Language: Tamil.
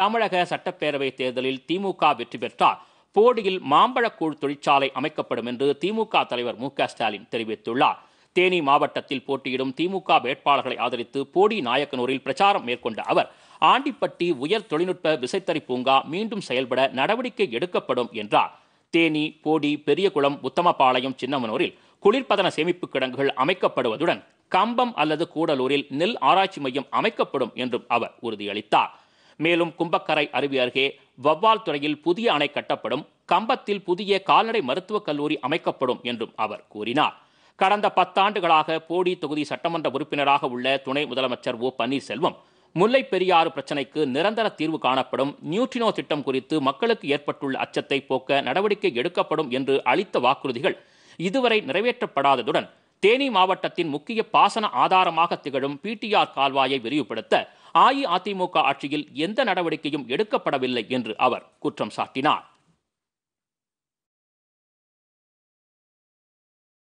தமிழக சட்டப்பேரவை தேர்தலில் திமுக வெற்றி பெற்றால் போடியில் மாம்பழக்கூழ் தொழிற்சாலை அமைக்கப்படும் என்று திமுக தலைவர் மு ஸ்டாலின் தெரிவித்துள்ளார் தேனி மாவட்டத்தில் போட்டியிடும் திமுக வேட்பாளர்களை ஆதரித்து போடி நாயக்கனூரில் பிரச்சாரம் மேற்கொண்ட அவர் ஆண்டிப்பட்டி உயர் தொழில்நுட்ப விசைத்தறி பூங்கா மீண்டும் செயல்பட நடவடிக்கை எடுக்கப்படும் என்றார் தேனி போடி பெரியகுளம் உத்தமபாளையம் சின்னமனூரில் குளிர்பதன சேமிப்பு கிடங்குகள் அமைக்கப்படுவதுடன் கம்பம் அல்லது கூடலூரில் நெல் ஆராய்ச்சி மையம் அமைக்கப்படும் என்றும் அவர் உறுதியளித்தார் மேலும் கும்பக்கரை அருவி அருகே வவ்வால் துறையில் புதிய அணை கட்டப்படும் கம்பத்தில் புதிய கால்நடை மருத்துவக் கல்லூரி அமைக்கப்படும் என்றும் அவர் கூறினார் கடந்த பத்தாண்டுகளாக போடி தொகுதி சட்டமன்ற உறுப்பினராக உள்ள துணை முதலமைச்சர் ஓ பன்னீர்செல்வம் முல்லை பெரியாறு பிரச்சினைக்கு நிரந்தர தீர்வு காணப்படும் நியூட்ரினோ திட்டம் குறித்து மக்களுக்கு ஏற்பட்டுள்ள அச்சத்தை போக்க நடவடிக்கை எடுக்கப்படும் என்று அளித்த வாக்குறுதிகள் இதுவரை நிறைவேற்றப்படாததுடன் தேனி மாவட்டத்தின் முக்கிய பாசன ஆதாரமாக திகழும் பிடிஆர் கால்வாயை விரிவுபடுத்த அஇஅதிமுக ஆட்சியில் எந்த நடவடிக்கையும் எடுக்கப்படவில்லை என்று அவர் குற்றம் சாட்டினார்